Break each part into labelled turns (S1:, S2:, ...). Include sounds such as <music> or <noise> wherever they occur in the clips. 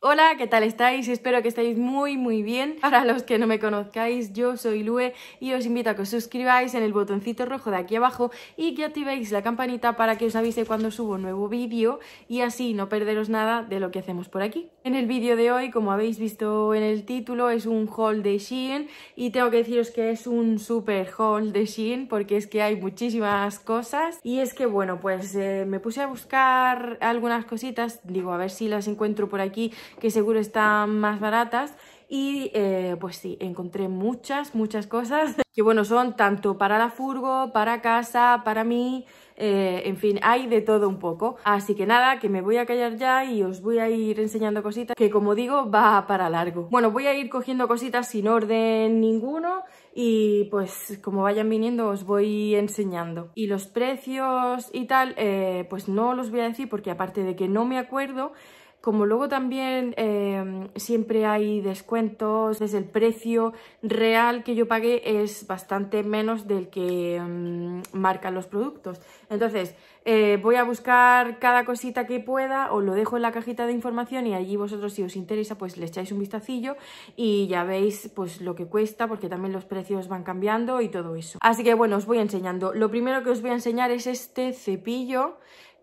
S1: Hola, ¿qué tal estáis? Espero que estéis muy muy bien. Para los que no me conozcáis, yo soy Lue y os invito a que os suscribáis en el botoncito rojo de aquí abajo y que activéis la campanita para que os avise cuando subo un nuevo vídeo y así no perderos nada de lo que hacemos por aquí. En el vídeo de hoy, como habéis visto en el título, es un haul de Shein y tengo que deciros que es un super haul de Shein porque es que hay muchísimas cosas y es que bueno, pues eh, me puse a buscar algunas cositas, digo a ver si las encuentro por aquí que seguro están más baratas. Y eh, pues sí, encontré muchas, muchas cosas <laughs> que bueno, son tanto para la furgo, para casa, para mí, eh, en fin, hay de todo un poco. Así que nada, que me voy a callar ya y os voy a ir enseñando cositas que como digo, va para largo. Bueno, voy a ir cogiendo cositas sin orden ninguno y pues como vayan viniendo os voy enseñando. Y los precios y tal, eh, pues no los voy a decir porque aparte de que no me acuerdo, como luego también eh, siempre hay descuentos, desde el precio real que yo pagué es bastante menos del que mm, marcan los productos. Entonces, eh, voy a buscar cada cosita que pueda, os lo dejo en la cajita de información y allí vosotros si os interesa pues le echáis un vistacillo y ya veis pues lo que cuesta porque también los precios van cambiando y todo eso. Así que bueno, os voy enseñando. Lo primero que os voy a enseñar es este cepillo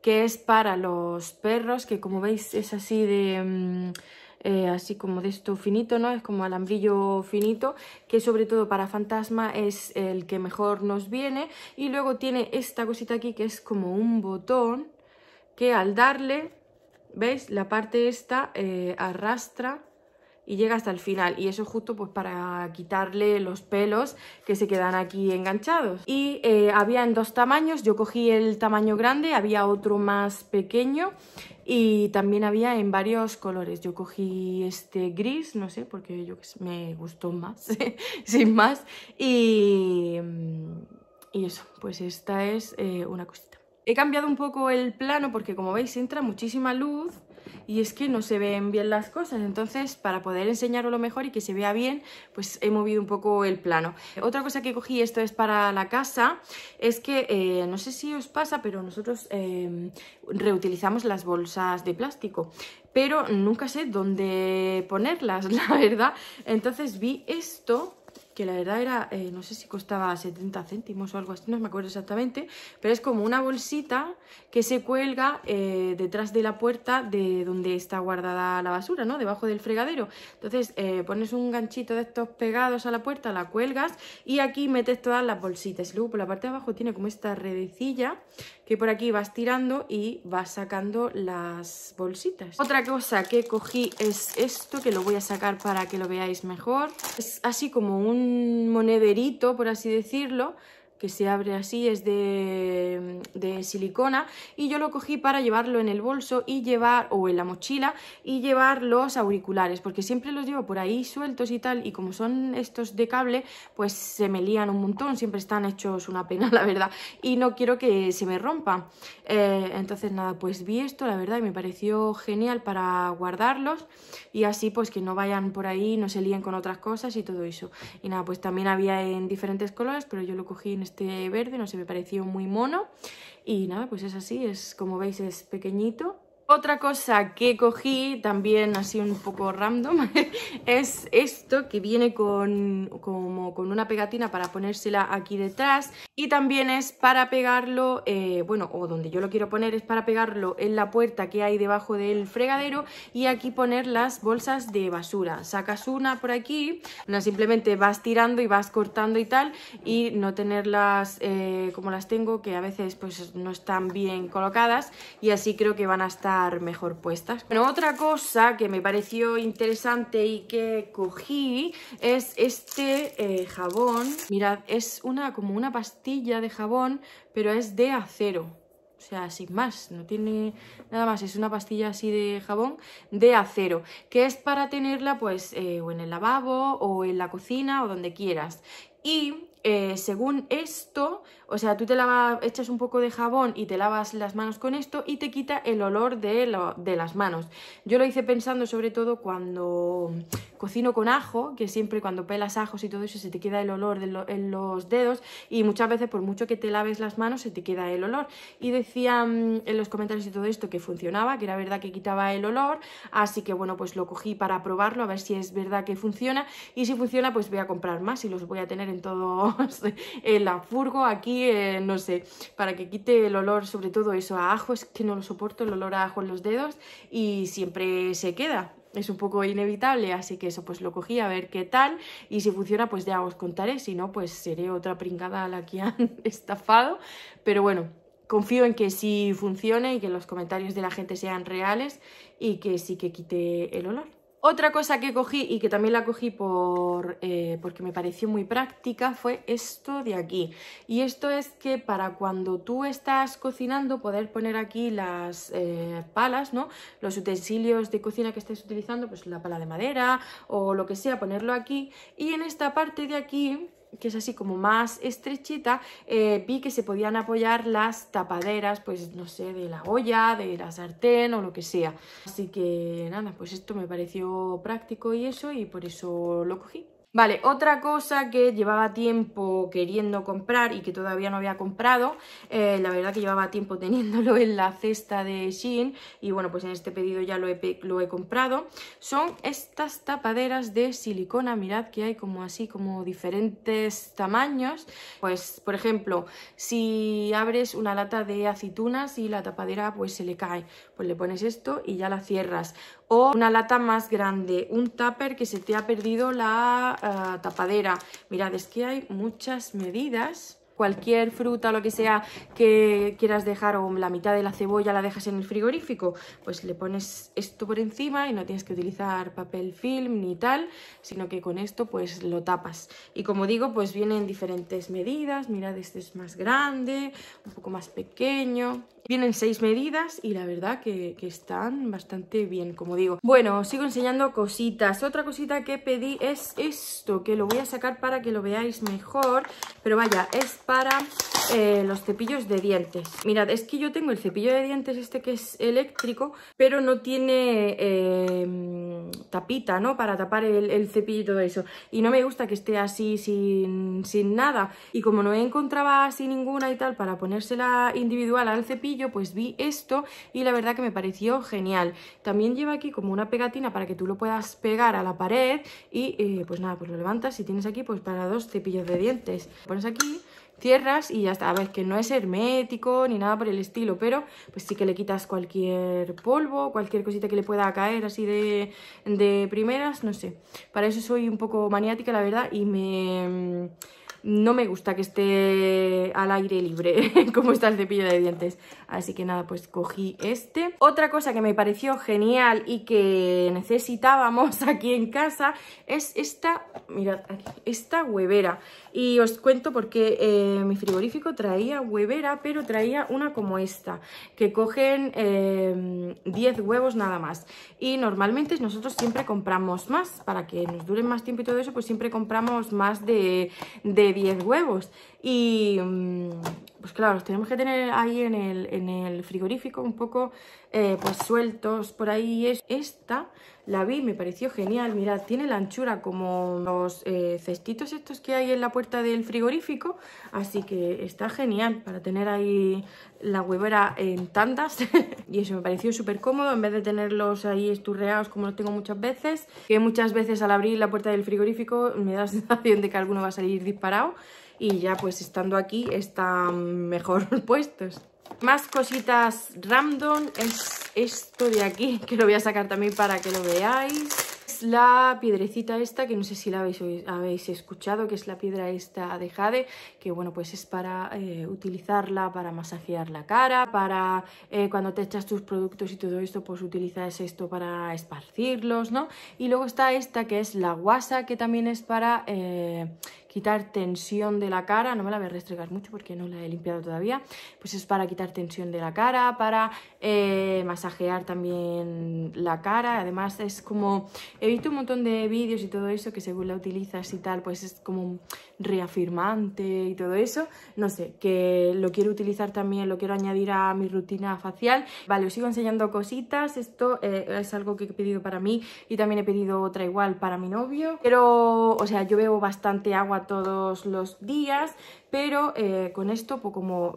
S1: que es para los perros, que como veis es así de... Mm, eh, así como de esto finito, ¿no? Es como alambrillo finito, que sobre todo para fantasma es el que mejor nos viene. Y luego tiene esta cosita aquí que es como un botón, que al darle, ¿veis? La parte esta eh, arrastra y llega hasta el final y eso justo pues para quitarle los pelos que se quedan aquí enganchados y eh, había en dos tamaños yo cogí el tamaño grande había otro más pequeño y también había en varios colores yo cogí este gris no sé porque yo me gustó más <laughs> sin más y, mm, y eso pues esta es eh, una cosita He cambiado un poco el plano porque como veis entra muchísima luz y es que no se ven bien las cosas. Entonces, para poder enseñarlo lo mejor y que se vea bien, pues he movido un poco el plano. Otra cosa que cogí, esto es para la casa, es que eh, no sé si os pasa, pero nosotros eh, reutilizamos las bolsas de plástico pero nunca sé dónde ponerlas, <laughs> la verdad. Entonces vi esto que la verdad era, eh, no sé si costaba 70 céntimos o algo así, no me acuerdo exactamente, pero es como una bolsita que se cuelga eh, detrás de la puerta de donde está guardada la basura, ¿no? Debajo del fregadero. Entonces eh, pones un ganchito de estos pegados a la puerta, la cuelgas y aquí metes todas las bolsitas. Y luego por la parte de abajo tiene como esta redecilla que por aquí vas tirando y vas sacando las bolsitas. Otra cosa que cogí es esto, que lo voy a sacar para que lo veáis mejor. Es así como un monederito, por así decirlo, que se abre así, es de, de, silicona y yo lo cogí para llevarlo en el bolso y llevar, o en la mochila, y llevar los auriculares, porque siempre los llevo por ahí sueltos y tal, y como son estos de cable, pues se me lían un montón, siempre están hechos una pena, <laughs> la verdad, y no quiero que se me rompa eh, entonces nada, pues vi esto, la verdad, y me pareció genial para guardarlos, y así pues que no vayan por ahí, no se líen con otras cosas y todo eso. Y nada, pues también había en diferentes colores, pero yo lo cogí en este verde, no se me pareció muy mono. Y nada, pues es así, es como veis es pequeñito otra cosa que cogí, también así un poco random, <laughs> es esto que viene con, como con una pegatina para ponérsela aquí detrás y también es para pegarlo, eh, bueno, o donde yo lo quiero poner es para pegarlo en la puerta que hay debajo del fregadero y aquí poner las bolsas de basura. Sacas una por aquí, no, simplemente vas tirando y vas cortando y tal y no tenerlas eh, como las tengo que a veces pues no están bien colocadas y así creo que van a estar mejor puestas. Bueno, otra cosa que me pareció interesante y que cogí es este eh, jabón. Mirad, es una como una pastilla de jabón, pero es de acero. O sea, sin más, no tiene nada más, es una pastilla así de jabón de acero, que es para tenerla pues eh, o en el lavabo o en la cocina o donde quieras. Y eh, según esto, o sea, tú te lavas, echas un poco de jabón y te lavas las manos con esto y te quita el olor de, las manos. Yo lo hice pensando sobre todo cuando cocino con ajo, que siempre cuando pelas ajos y todo eso se te queda el olor en los dedos y muchas veces por mucho que te laves las manos se te queda el olor. Y decían mm, en los comentarios y todo esto que funcionaba, que era verdad que quitaba el olor, así que bueno, pues lo cogí para probarlo, a ver si es verdad que funciona y si funciona pues voy a comprar más y los voy a tener en todos, <laughs> en la furgo aquí eh, no sé, para que quite el olor, sobre todo eso, a ajo, es que no lo soporto, el olor a ajo en los dedos y siempre se queda. Es un poco inevitable, así que eso pues lo cogí a ver qué tal y si funciona pues ya os contaré, si no pues seré otra pringada a la que han <laughs> estafado, pero bueno, confío en que sí funcione y que los comentarios de la gente sean reales y que sí que quite el olor. Otra cosa que cogí y que también la cogí por, eh, porque me pareció muy práctica fue esto de aquí. Y esto es que para cuando tú estás cocinando poder poner aquí las eh, palas, ¿no? Los utensilios de cocina que estés utilizando, pues la pala de madera o lo que sea, ponerlo aquí. Y en esta parte de aquí que es así como más estrechita, eh, vi que se podían apoyar las tapaderas, pues no sé, de la olla, de la sartén o lo que sea. Así que nada, pues esto me pareció práctico y eso y por eso lo cogí. Vale, otra cosa que llevaba tiempo queriendo comprar y que todavía no había comprado, eh, la verdad que llevaba tiempo <laughs> teniéndolo en la cesta de Shein y bueno, pues en este pedido ya lo he, lo he comprado, son estas tapaderas de silicona, mirad que hay como así, como diferentes tamaños, pues por ejemplo, si abres una lata de aceitunas y la tapadera pues se le cae, pues le pones esto y ya la cierras, o una lata más grande, un tupper que se te ha perdido la eh, tapadera. Mirad, es que hay muchas medidas cualquier fruta o lo que sea que quieras dejar o la mitad de la cebolla la dejas en el frigorífico, pues le pones esto por encima y no tienes que utilizar papel film ni tal, sino que con esto pues lo tapas. Y como digo, pues vienen diferentes medidas, mirad este es más grande, un poco más pequeño... Vienen seis medidas y la verdad que, están bastante bien, como digo. Bueno, os sigo enseñando cositas. Otra cosita que pedí es esto, que lo voy a sacar para que lo veáis mejor. Pero vaya, es para eh, los cepillos de dientes. Mirad, es que yo tengo el cepillo de dientes este que es eléctrico, pero no tiene em, tapita, ¿no? Para tapar el, cepillo y todo eso. Y no me gusta que esté así sin, sin nada. Y como no encontraba así ninguna y tal para ponérsela individual al cepillo, pues vi esto y la verdad que me pareció genial. También lleva aquí como una pegatina para que tú lo puedas pegar a la pared y eh, pues nada, pues lo levantas y tienes aquí pues para dos cepillos de dientes. pones aquí cierras y ya está. A ver, que no es hermético ni nada por el estilo, pero pues sí que le quitas cualquier polvo, cualquier cosita que le pueda caer así de, de primeras, no sé. Para eso soy un poco maniática, la verdad, y me no me gusta que esté al aire libre <laughs> como está el cepillo de dientes. Así que nada, pues cogí este. Otra cosa que me pareció genial y que necesitábamos <laughs> aquí en casa es esta, mirad, esta huevera. Y os cuento porque eh, mi frigorífico traía huevera, pero traía una como esta, que cogen 10 eh, huevos nada más. Y normalmente nosotros siempre compramos más, para que nos duren más tiempo y todo eso, pues siempre compramos más de, de 10 huevos. Y mm, pues claro, los tenemos que tener ahí en el, frigorífico un poco eh, pues sueltos por ahí. Esta la vi, me pareció genial. Mirad, tiene la anchura como los eh, cestitos estos que hay en la puerta del frigorífico. Así que está genial para tener ahí la huevera en tandas. <laughs> y eso me pareció súper cómodo en vez de tenerlos ahí esturreados como los tengo muchas veces. Que muchas veces al abrir la puerta del frigorífico me da la sensación de que alguno va a salir disparado y ya pues estando aquí están mejor <laughs> puestos. Más cositas random es esto de aquí, <laughs> que lo voy a sacar también para que lo veáis Es la piedrecita esta, que no sé si la habéis, escuchado, que es la piedra esta de jade, que bueno, pues es para eh, utilizarla, para masajear la cara, para eh, cuando te echas tus productos y todo esto, pues utilizas esto para esparcirlos, ¿no? Y luego está esta que es la guasa, que también es para... Eh, quitar tensión de la cara, no me la voy a restregar mucho porque no la he limpiado todavía, pues es para quitar tensión de la cara, para eh, masajear también la cara, además es como, he visto un montón de vídeos y todo eso que según la utilizas y tal, pues es como reafirmante y todo eso, no sé, que lo quiero utilizar también, lo quiero añadir a mi rutina facial, vale, os sigo enseñando cositas, esto eh, es algo que he pedido para mí y también he pedido otra igual para mi novio, pero, o sea, yo bebo bastante agua todos los días, pero eh, con esto pues,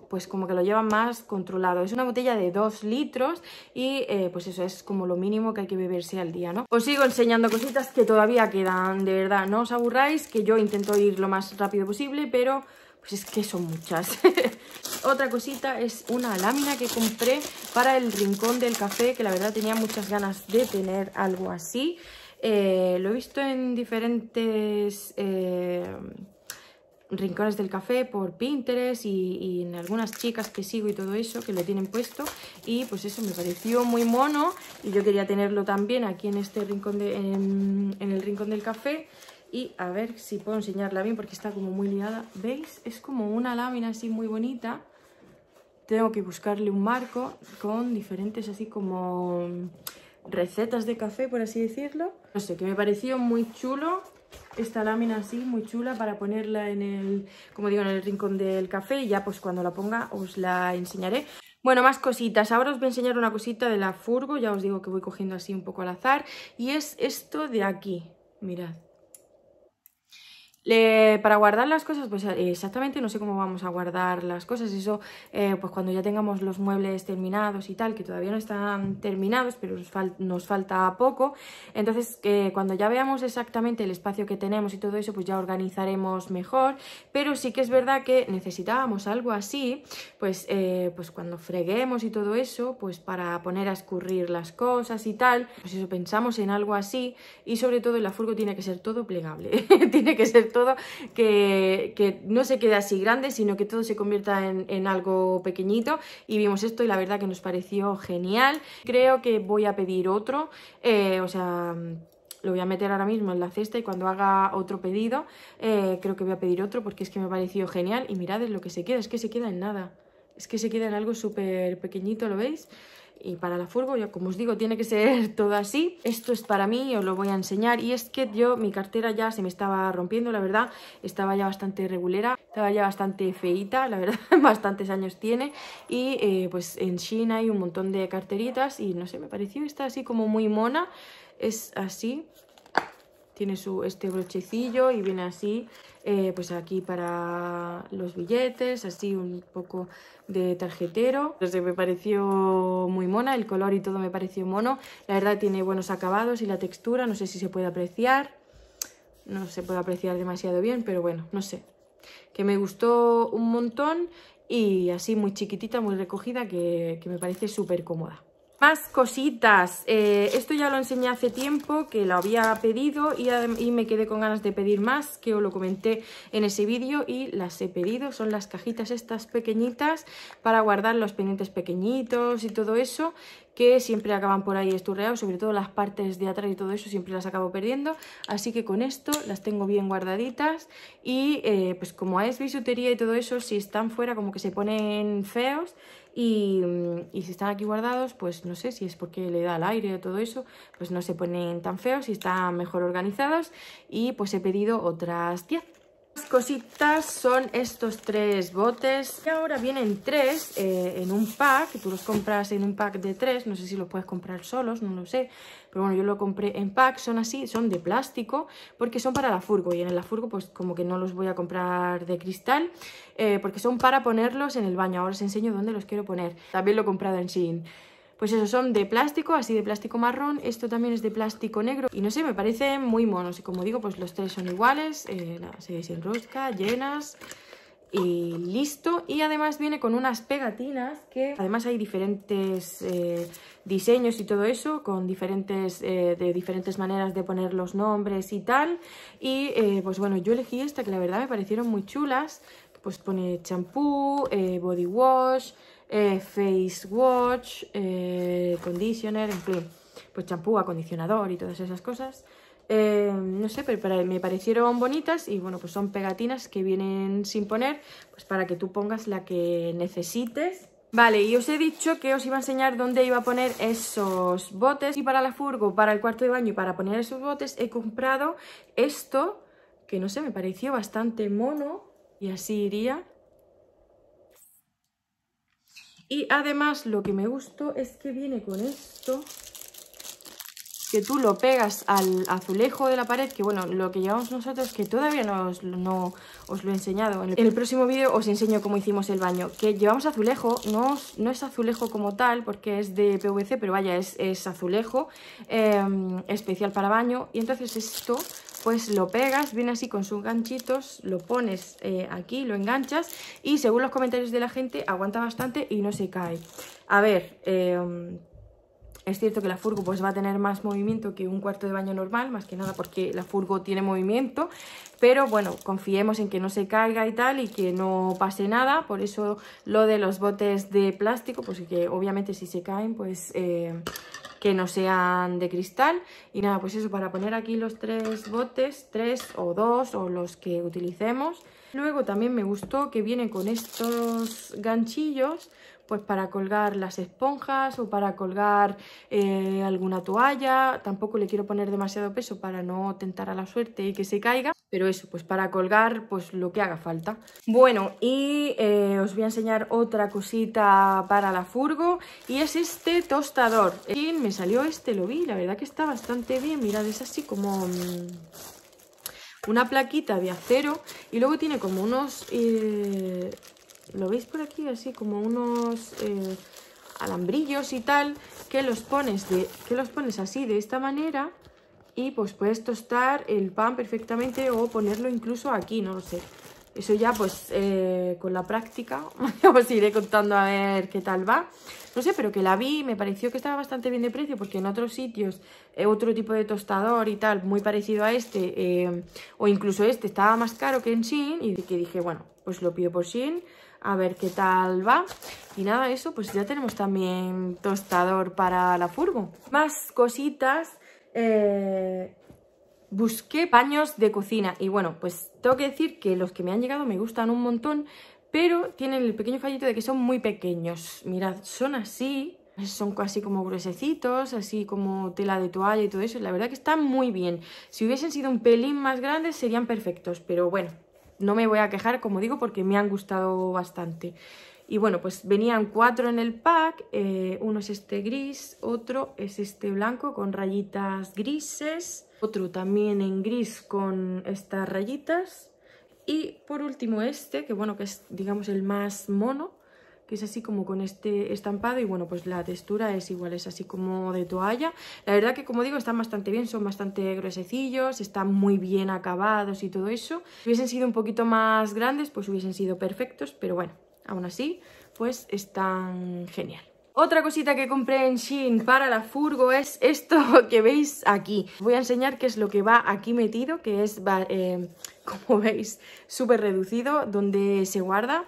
S1: pues como, que lo lleva más controlado. Es una botella de 2 litros y eh, pues eso es como lo mínimo que hay que beberse al día, ¿no? Os sigo enseñando cositas que todavía quedan, de verdad, no os aburráis, que yo intento ir lo más rápido posible, pero pues es que son muchas. <laughs> Otra cosita es una lámina que compré para el rincón del café, que la verdad tenía muchas ganas de tener algo así. Eh, lo he visto en diferentes eh, rincones del café por Pinterest y, en algunas chicas que sigo y todo eso que lo tienen puesto y pues eso me pareció muy mono y yo quería tenerlo también aquí en este rincón en el rincón del café y a ver si puedo enseñarla bien porque está como muy liada ¿veis? es como una lámina así muy bonita tengo que buscarle un marco con diferentes así como recetas de café, por así decirlo. No sé, que me pareció muy chulo esta lámina así, muy chula, para ponerla en el, como digo, en el rincón del café. Y ya pues cuando la ponga os la enseñaré. Bueno, más cositas. Ahora os voy a enseñar una cosita de la furgo. Ya os digo que voy cogiendo así un poco al azar. Y es esto de aquí. Mirad para guardar las cosas, pues eh, exactamente no sé cómo vamos a guardar las cosas. Eso, eh, pues cuando ya tengamos los muebles terminados y tal, que todavía no están terminados, pero nos, falta poco. Entonces, eh, cuando ya veamos exactamente el espacio que tenemos y todo eso, pues ya organizaremos mejor. Pero sí que es verdad que necesitábamos algo así, pues, pues cuando freguemos y todo eso, pues para poner a escurrir las cosas y tal. Pues eso, pensamos en algo así y sobre todo el afurgo tiene que ser todo plegable. <laughs> tiene que ser que, no se quede así grande, sino que todo se convierta en, algo pequeñito. Y vimos esto y la verdad que nos pareció genial. Creo que voy a pedir otro, eh, o sea lo voy a meter ahora mismo en la cesta y cuando haga otro pedido, eh, creo que voy a pedir otro porque es que me pareció genial. Y mirad lo que se queda, es que se queda en nada. Es que se queda en algo súper pequeñito, ¿lo veis? y para la furgo, como os digo, tiene que ser <laughs> todo así. Esto es para mí, os lo voy a enseñar. Y es que yo, mi cartera ya se me estaba rompiendo, la verdad. Estaba ya bastante regulera, estaba ya bastante feita, la verdad, <laughs> bastantes años tiene. Y eh, pues en China hay un montón de carteritas y no sé, me pareció esta así como muy mona. Es así, tiene su, este brochecillo y viene así, eh, pues aquí para los billetes, así un poco de tarjetero. Entonces me pareció muy mona, el color y todo me pareció mono. La verdad tiene buenos acabados y la textura, no sé si se puede apreciar. No se puede apreciar demasiado bien, pero bueno, no sé. Que me gustó un montón y así muy chiquitita, muy recogida, que me parece súper cómoda. Más cositas, eh, esto ya lo enseñé hace tiempo que lo había pedido y, me quedé con ganas de pedir más, que os lo comenté en ese vídeo y las he pedido, son las cajitas estas pequeñitas para guardar los pendientes pequeñitos y todo eso que siempre acaban por ahí esturreados, sobre todo las partes de atrás y todo eso siempre las acabo perdiendo, así que con esto las tengo bien guardaditas y eh, pues como es bisutería y todo eso, si están fuera como que se ponen feos Mm, y, si están aquí guardados, pues no sé si es porque le da el aire o todo eso, pues no se ponen tan feos y están mejor organizados y pues he pedido otras 10 cositas son estos tres botes. que ahora vienen tres eh, en un pack, tú los compras en un pack de tres, no sé si los puedes comprar solos, no lo sé, pero bueno, yo lo compré en pack, son así, son de plástico, porque son para la furgo, y en la furgo pues como que no los voy a comprar de cristal, eh, porque son para ponerlos en el baño, ahora os enseño dónde los quiero poner. También lo he comprado en Shein. Pues eso, son de plástico, así de plástico marrón. Esto también es de plástico negro. Y no sé, me parecen muy monos. Y como digo, pues los tres son iguales. Eh, nada, se desenrosca, llenas y listo. Y además viene con unas pegatinas que además hay diferentes eh, diseños y todo eso, con diferentes, eh, de diferentes maneras de poner los nombres y tal. Y pues bueno, yo elegí esta que la verdad me parecieron muy chulas. Pues pone champú, body wash, eh, face wash, eh, conditioner, en fin, pues champú, acondicionador y todas esas cosas. Eh, no sé, pero me parecieron bonitas y bueno, pues son pegatinas que vienen sin poner, pues para que tú pongas la que necesites. Vale, y os he dicho que os iba a enseñar dónde iba a poner esos botes y para la furgo, para el cuarto de baño y para poner esos botes he comprado esto que no sé, me pareció bastante mono y así iría y además lo que me gustó es que viene con esto, que tú lo pegas al azulejo de la pared, que bueno, lo que llevamos nosotros, que todavía no os, lo he enseñado. En el próximo vídeo os enseño cómo hicimos el baño, que llevamos azulejo, no, no es azulejo como tal, porque es de PVC, pero vaya, es, azulejo em, especial para baño. Y entonces esto pues lo pegas, viene así con sus ganchitos, lo pones eh, aquí, lo enganchas y según los comentarios de la gente aguanta bastante y no se cae. A ver, eh, es cierto que la furgo pues va a tener más movimiento que un cuarto de baño normal, más que nada porque la furgo tiene movimiento, pero bueno, confiemos en que no se caiga y tal y que no pase nada, por eso lo de los botes de plástico, pues que obviamente si se caen pues eh, que no sean de cristal. Y nada, pues eso, para poner aquí los tres botes, tres o dos o los que utilicemos. Luego también me gustó que viene con estos ganchillos pues para colgar las esponjas o para colgar eh, alguna toalla. Tampoco le quiero poner demasiado peso para no tentar a la suerte y que se caiga. Pero eso, pues para colgar pues lo que haga falta. Bueno, y eh, os voy a enseñar otra cosita para la furgo. Y es este tostador. Y me salió este, lo vi. La verdad que está bastante bien. Mirad, es así como mm, una plaquita de acero y luego tiene como unos eh, lo veis por aquí así como unos eh, alambrillos y tal que los pones de que los pones así de esta manera y pues puedes tostar el pan perfectamente o ponerlo incluso aquí no lo sé eso ya pues eh, con la práctica <laughs> os iré contando a ver qué tal va no sé pero que la vi me pareció que estaba bastante bien de precio porque en otros sitios eh, otro tipo de tostador y tal muy parecido a este o incluso este estaba más caro que en Shin. y que dije bueno pues lo pido por Shin a ver qué tal va. Y nada, eso, pues ya tenemos también tostador para la furgo. Más cositas, eh, busqué paños de cocina. Y bueno, pues tengo que decir que los que me han llegado me gustan un montón, pero tienen el pequeño fallito de que son muy pequeños. Mirad, son así, son casi como gruesecitos, así como tela de toalla y todo eso. La verdad que están muy bien. Si hubiesen sido un pelín más grandes serían perfectos, pero bueno, no me voy a quejar, como digo, porque me han gustado bastante. Y bueno, pues venían cuatro en el pack, eh, uno es este gris, otro es este blanco con rayitas grises, otro también en gris con estas rayitas y por último este, que bueno, que es digamos el más mono, que es así como con este estampado y bueno, pues la textura es igual, es así como de toalla. La verdad que como digo, están bastante bien, son bastante gruesecillos, están muy bien acabados y todo eso. Si hubiesen sido un poquito más grandes, pues hubiesen sido perfectos, pero bueno, aún así, pues están genial. Otra cosita que compré en Shein para la furgo es esto <laughs> que veis aquí. voy a enseñar qué es lo que va aquí metido, que es, eh, <laughs> como veis, súper reducido, donde se guarda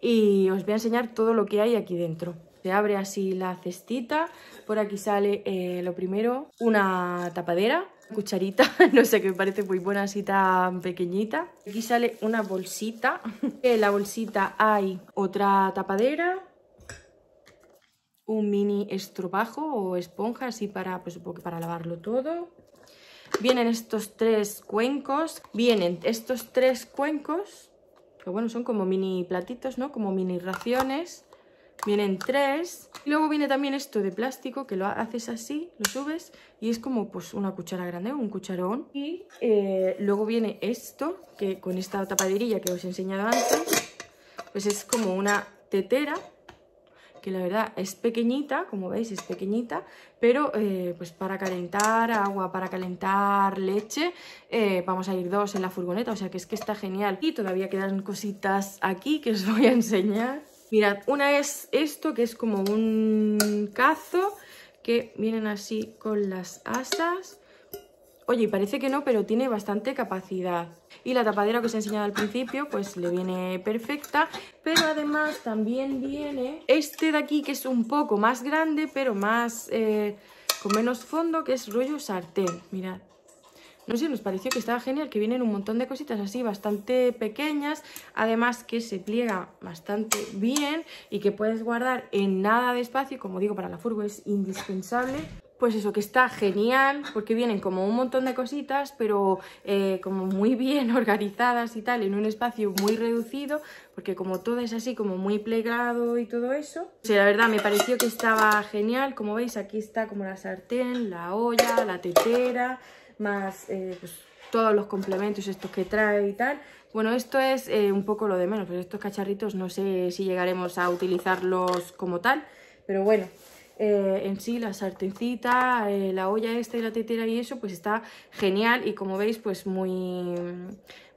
S1: y os voy a enseñar todo lo que hay aquí dentro. Se abre así la cestita, por aquí sale eh, lo primero, una tapadera, cucharita, <laughs> no sé, qué me parece muy buena así tan pequeñita. Aquí sale una bolsita, <laughs> en la bolsita hay otra tapadera, un mini estropajo o esponja así para, pues, para lavarlo todo. Vienen estos tres cuencos, vienen estos tres cuencos pero bueno, son como mini platitos, ¿no? Como mini raciones. Vienen tres. luego viene también esto de plástico, que lo haces así, lo subes, y es como pues una cuchara grande, un cucharón. Y eh, luego viene esto, que con esta tapaderilla que os he enseñado antes, pues es como una tetera que la verdad es pequeñita, como veis es pequeñita, pero eh, pues para calentar agua, para calentar leche, eh, vamos a ir dos en la furgoneta, o sea que es que está genial. Y todavía quedan cositas aquí que os voy a enseñar. Mirad, una es esto que es como un cazo que vienen así con las asas Oye, y parece que no, pero tiene bastante capacidad. Y la tapadera que os he enseñado al principio, pues le viene perfecta. Pero además también viene este de aquí, que es un poco más grande, pero más eh, con menos fondo, que es rollo sartén. Mirad. No sé, nos pareció que estaba genial, que vienen un montón de cositas así bastante pequeñas. Además que se pliega bastante bien y que puedes guardar en nada de espacio. Como digo, para la furgo es indispensable pues eso, que está genial, porque vienen como un montón de cositas, pero eh, como muy bien <laughs> organizadas y tal, en un espacio muy reducido, porque como todo es así, como muy plegado y todo eso. O la verdad, me pareció que estaba genial, como veis, aquí está como la sartén, la olla, la tetera, más eh, pues, todos los complementos estos que trae y tal. Bueno, esto es eh, un poco lo de menos, pero estos cacharritos no sé si llegaremos a utilizarlos como tal, pero bueno, eh, en sí la sartencita, eh, la olla esta y la tetera y eso, pues está genial y como veis, pues muy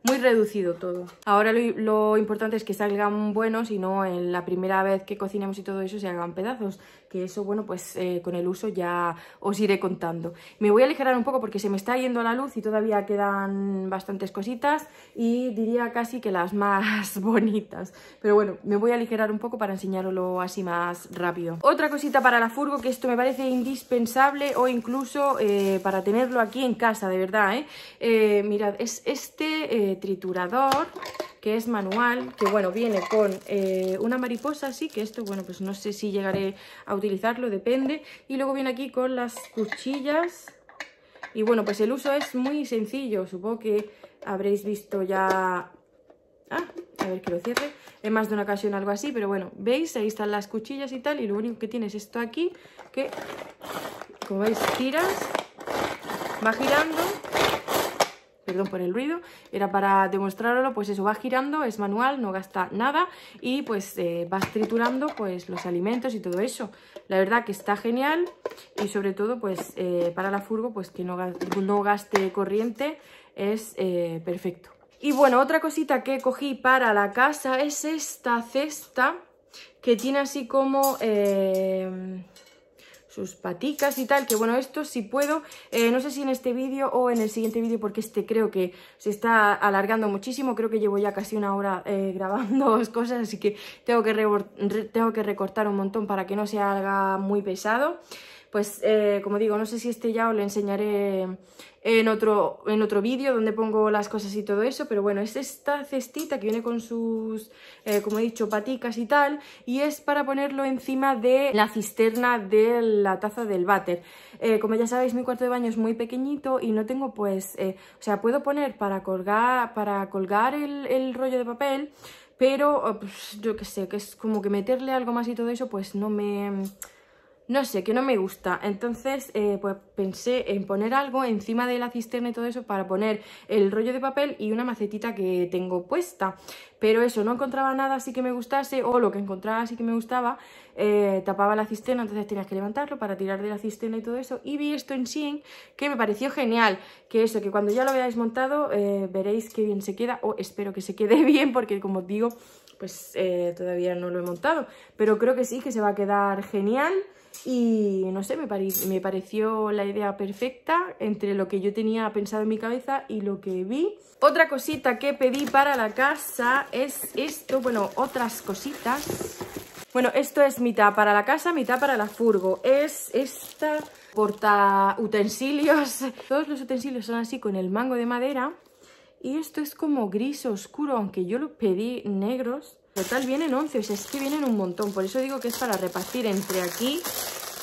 S1: muy reducido todo. Ahora lo, lo, importante es que salgan buenos y no en la primera vez que cocinemos y todo eso se hagan pedazos, que eso, bueno, pues eh, con el uso ya os iré contando. Me voy a aligerar un poco porque se me está yendo la luz y todavía quedan bastantes cositas y diría casi que las más <laughs> bonitas. Pero bueno, me voy a aligerar un poco para enseñároslo así más rápido. Otra cosita para la furgo que esto me parece indispensable o incluso eh, para tenerlo aquí en casa, de verdad, eh, eh mirad, es este triturador que es manual, que bueno, viene con eh, una mariposa así, que esto, bueno, pues no sé si llegaré a utilizarlo, depende. Y luego viene aquí con las cuchillas. Y bueno, pues el uso es muy sencillo, supongo que habréis visto ya... Ah, a ver que lo cierre, en más de una ocasión algo así, pero bueno, veis, ahí están las cuchillas y tal, y lo único que tienes es esto aquí, que, como veis, tiras, va girando perdón por el ruido, era para demostrarlo, pues eso, va girando, es manual, no gasta nada y pues eh, vas triturando pues los alimentos y todo eso. La verdad que está genial y sobre todo pues eh, para la furgo pues que no, no gaste corriente es eh, perfecto. Y bueno, otra cosita que cogí para la casa es esta cesta que tiene así como eh, sus paticas y tal, que bueno, esto si puedo, eh, no sé si en este vídeo o en el siguiente vídeo, porque este creo que se está alargando muchísimo, creo que llevo ya casi una hora eh, <laughs> grabando cosas, así que tengo que, tengo que recortar un montón para que no se haga muy pesado pues eh, como digo, no sé si este ya os lo enseñaré en otro, en otro vídeo donde pongo las cosas y todo eso, pero bueno, es esta cestita que viene con sus, eh, como he dicho, paticas y tal, y es para ponerlo encima de la cisterna de la taza del váter. Eh, como ya sabéis, mi cuarto de baño es muy pequeñito y no tengo pues, o sea, puedo poner para colgar, para colgar el, rollo de papel, pero oh, pues, yo qué sé, que es como que meterle algo más y todo eso, pues no me no sé, que no me gusta. Entonces, eh, pues pensé en poner algo encima de la cisterna y todo eso para poner el rollo de papel y una macetita que tengo puesta. Pero eso, no encontraba nada así que me gustase o lo que encontraba así que me gustaba eh, tapaba la cisterna, entonces tenías que levantarlo para tirar de la cisterna y todo eso. Y vi esto en Shein que me pareció genial. Que eso, que cuando ya lo veáis montado eh, veréis qué bien se queda o espero que se quede <laughs> bien porque como os digo, pues todavía no lo he montado. Pero creo que sí, que se va a quedar genial. Y no sé, me, pareció la idea perfecta entre lo que yo tenía pensado en mi cabeza y lo que vi. Otra cosita que pedí para la casa es esto, bueno, otras cositas. Bueno, esto es mitad para la casa, mitad para la furgo. Es esta porta utensilios. <laughs> Todos los utensilios son así con el mango de madera. Y esto es como gris oscuro, aunque yo lo pedí negros. Total vienen 11, o sea, es que vienen un montón. Por eso digo que es para repartir entre aquí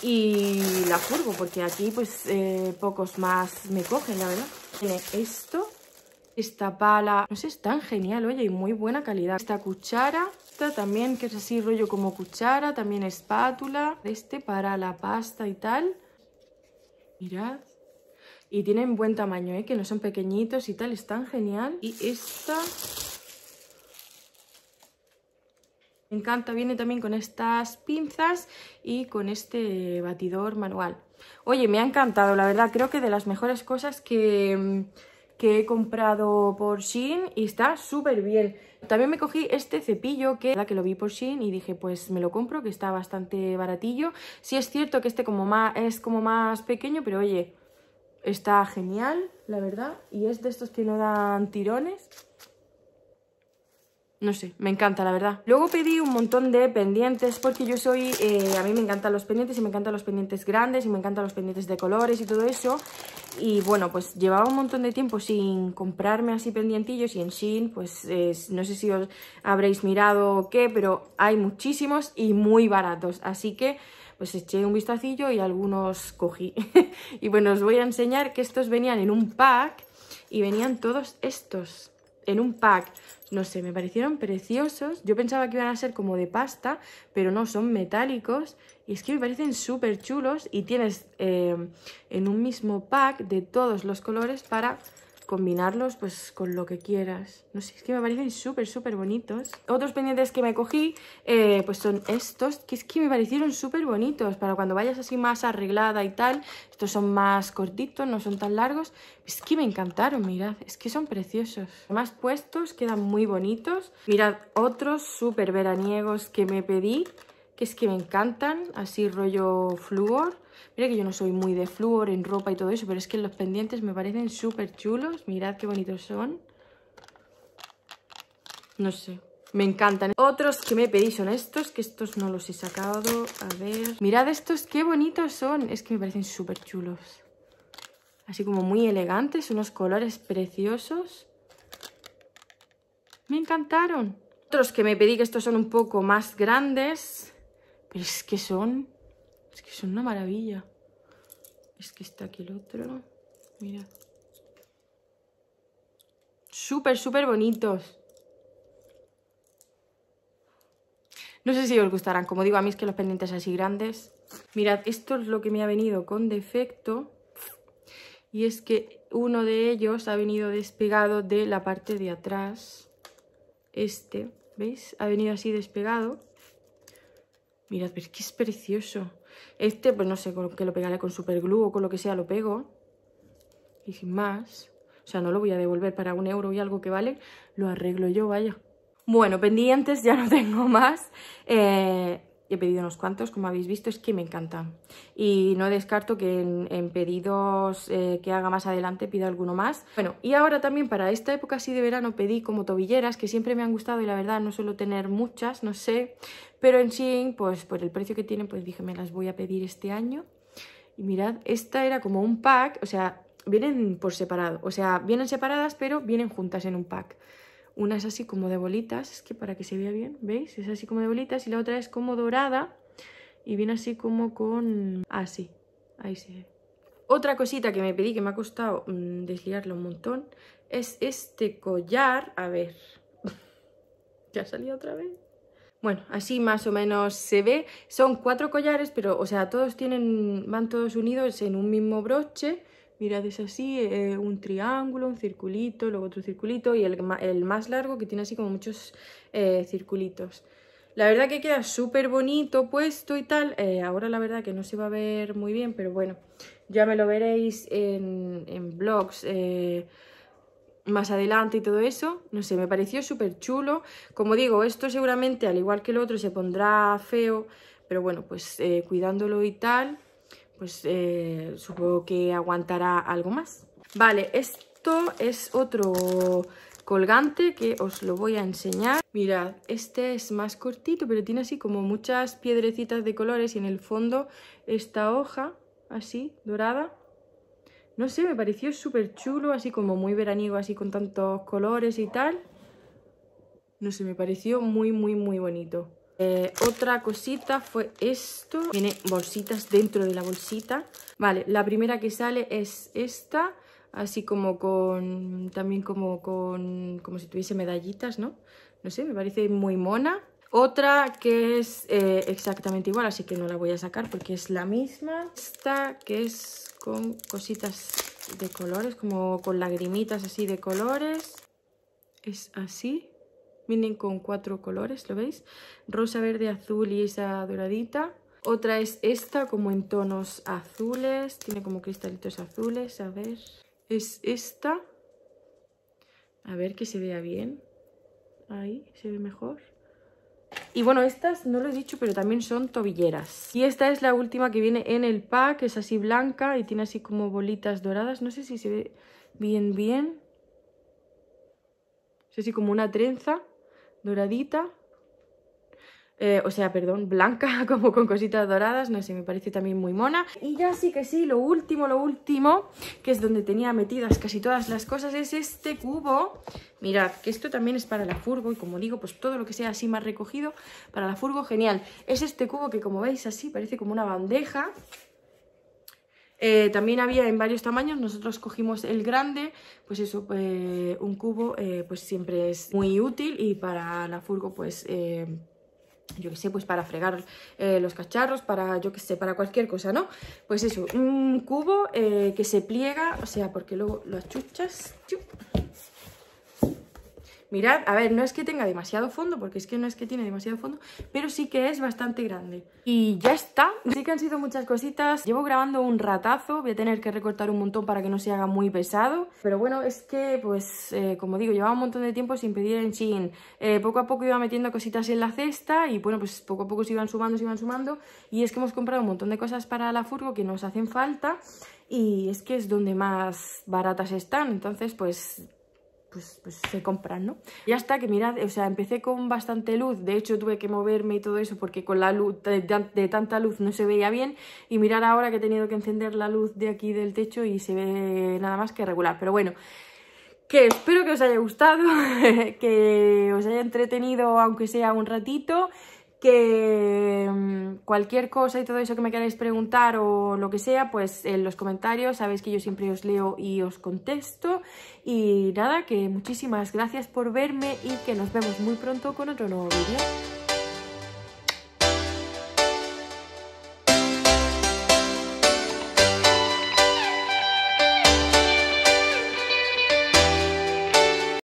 S1: y la furgo, porque aquí pues eh, pocos más me cogen, la verdad. Tiene esto, esta pala, no sé, es tan genial, oye, y muy buena calidad. Esta cuchara, esta también, que es así rollo como cuchara, también espátula. Este para la pasta y tal. Mirad. Y tienen buen tamaño, ¿eh? que no son pequeñitos y tal, es tan genial. Y esta me encanta, viene también con estas pinzas y con este batidor manual. Oye, me ha encantado, la verdad, creo que de las mejores cosas que, mm, que he comprado por Shein y está súper bien. También me cogí este cepillo que, la que lo vi por Shein y dije pues me lo compro que está bastante baratillo. Sí es cierto que este como más, es como más pequeño pero oye está genial la verdad y es de estos que no dan tirones. No sé, me encanta, la verdad. Luego pedí un montón de pendientes porque yo soy... Eh, a mí me encantan los pendientes y me encantan los pendientes grandes y me encantan los pendientes de colores y todo eso. Y bueno, pues llevaba un montón de tiempo sin comprarme así pendientillos y en Shein, pues no sé si os habréis mirado o qué, pero hay muchísimos y muy baratos. Así que pues eché un vistacillo y algunos cogí. <laughs> y bueno, os voy a enseñar que estos venían en un pack y venían todos estos en un pack. No sé, me parecieron preciosos. Yo pensaba que iban a ser como de pasta, pero no, son metálicos. Y es que me parecen súper chulos y tienes eh, en un mismo pack de todos los colores para combinarlos pues con lo que quieras. No sé, es que me parecen súper, súper bonitos. Otros pendientes que me cogí eh, pues son estos, que es que me parecieron súper bonitos para cuando vayas así más arreglada y tal. Estos son más cortitos, no son tan largos. Es que me encantaron, mirad, es que son preciosos. Más puestos, quedan muy bonitos. Mirad, otros súper veraniegos que me pedí, que es que me encantan, así rollo flúor. Mira que yo no soy muy de flúor en ropa y todo eso, pero es que los pendientes me parecen súper chulos. Mirad qué bonitos son. No sé, me encantan. Otros que me pedí son estos, que estos no los he sacado. A ver... Mirad estos, qué bonitos son. Es que me parecen súper chulos. Así como muy elegantes, unos colores preciosos. Me encantaron. Otros que me pedí, que estos son un poco más grandes. Pero es que son es que son una maravilla. Es que está aquí el otro. Mira. Súper, súper bonitos. No sé si os gustarán. Como digo, a mí es que los pendientes así grandes. Mirad, esto es lo que me ha venido con defecto. Y es que uno de ellos ha venido despegado de la parte de atrás. Este, ¿veis? Ha venido así despegado. Mirad, pero es que es precioso. Este, pues no sé, con que lo pegaré con superglue o con lo que sea, lo pego. Y sin más, o sea, no lo voy a devolver para un euro y algo que vale, lo arreglo yo, vaya. Bueno, pendientes ya no <laughs> tengo más. Eh, he pedido unos cuantos, como habéis visto, es que me encantan. Y no descarto que en, pedidos eh, que haga más adelante pida alguno más. Bueno, y ahora también para esta época así de verano pedí como tobilleras, que siempre me han gustado y la verdad no suelo tener muchas, no sé. Pero en sí, pues por el precio que tienen, pues dije, me las voy a pedir este año. Y mirad, esta era como un pack, o sea, vienen por separado. O sea, vienen separadas, pero vienen juntas en un pack. Una es así como de bolitas, es que para que se vea bien, ¿veis? Es así como de bolitas y la otra es como dorada y viene así como con... así, ah, ahí se ve. Otra cosita que me pedí, que me ha costado mmm, un montón, es este collar, a ver, <laughs> ya salió otra vez. Bueno, así más o menos se ve. Son cuatro collares, pero, o sea, todos tienen, van todos unidos en un mismo broche mirad, es así, eh, un triángulo, un circulito, luego otro circulito y el, más largo que tiene así como muchos eh, circulitos. La verdad que queda súper bonito puesto y tal. Eh, ahora la verdad que no se va a ver muy bien, pero bueno, ya me lo veréis en, blogs más adelante y todo eso, no sé, me pareció súper chulo. Como digo, esto seguramente, al igual que el otro, se pondrá feo, pero bueno, pues cuidándolo y tal, pues eh, supongo que aguantará algo más. Vale, esto es otro colgante que os lo voy a enseñar. Mirad, este es más cortito, pero tiene así como muchas piedrecitas de colores y en el fondo esta hoja así, dorada. No sé, me pareció súper chulo, así como muy veraniego, así con tantos colores y tal. No sé, me pareció muy, muy, muy bonito. Eh, otra cosita fue esto. Tiene bolsitas dentro de la bolsita. Vale, la primera que sale es esta. Así como con... También como con... Como si tuviese medallitas, ¿no? No sé, me parece muy mona. Otra que es eh, exactamente igual, así que no la voy a sacar porque es la misma. Esta que es con cositas de colores, como con lagrimitas así de colores. Es así. Vienen con cuatro colores, ¿lo veis? Rosa, verde, azul y esa doradita. Otra es esta, como en tonos azules. Tiene como cristalitos azules, a ver. Es esta. A ver que se vea bien. Ahí, se ve mejor. Y bueno, estas no lo he dicho, pero también son tobilleras. Y esta es la última que viene en el pack, es así blanca y tiene así como bolitas doradas. No sé si se ve bien, bien. Es así como una trenza doradita. Eh, o sea, perdón, blanca, <laughs> como con cositas doradas, no sé, me parece también muy mona. Y ya sí que sí, lo último, lo último, que es donde tenía metidas casi todas las cosas, es este cubo. Mirad, que esto también es para la furgo y como digo, pues todo lo que sea así más recogido para la furgo, genial. Es este cubo que como veis así, parece como una bandeja, eh, también había en varios tamaños, nosotros cogimos el grande, pues eso, eh, un cubo eh, pues siempre es muy útil y para la furgo pues yo qué sé, pues para fregar los cacharros, para, yo qué sé, para cualquier cosa, ¿no? Pues eso, un cubo que se pliega, o sea, porque luego las chuchas, Mirad, a ver, no es que tenga demasiado fondo, porque es que no es que tiene demasiado fondo, pero sí que es bastante grande. Y ya está. Sí que han sido muchas cositas. Llevo grabando un ratazo, voy a tener que recortar un montón para que no se haga muy pesado. Pero bueno, es que, pues, eh, como digo, llevaba un montón de tiempo sin pedir en chin. Eh, poco a poco iba metiendo cositas en la cesta y bueno, pues poco a poco se iban sumando, se iban sumando. Y es que hemos comprado un montón de cosas para la furgo que nos hacen falta y es que es donde más baratas están. Entonces, pues pues, pues se compran, ¿no? Y hasta que mirad, o sea, empecé con bastante luz, de hecho tuve que moverme y todo eso porque con la luz, de, de, tanta luz no se veía bien y mirad ahora que he tenido que encender la luz de aquí del techo y se ve nada más que regular, pero bueno que espero que os haya gustado, <laughs> que os haya entretenido aunque sea un ratito que mm, cualquier cosa y todo eso que me queráis preguntar o lo que sea, pues en los comentarios sabéis que yo siempre os leo y os contesto. Y nada, que muchísimas gracias por verme y que nos vemos muy pronto con otro nuevo vídeo.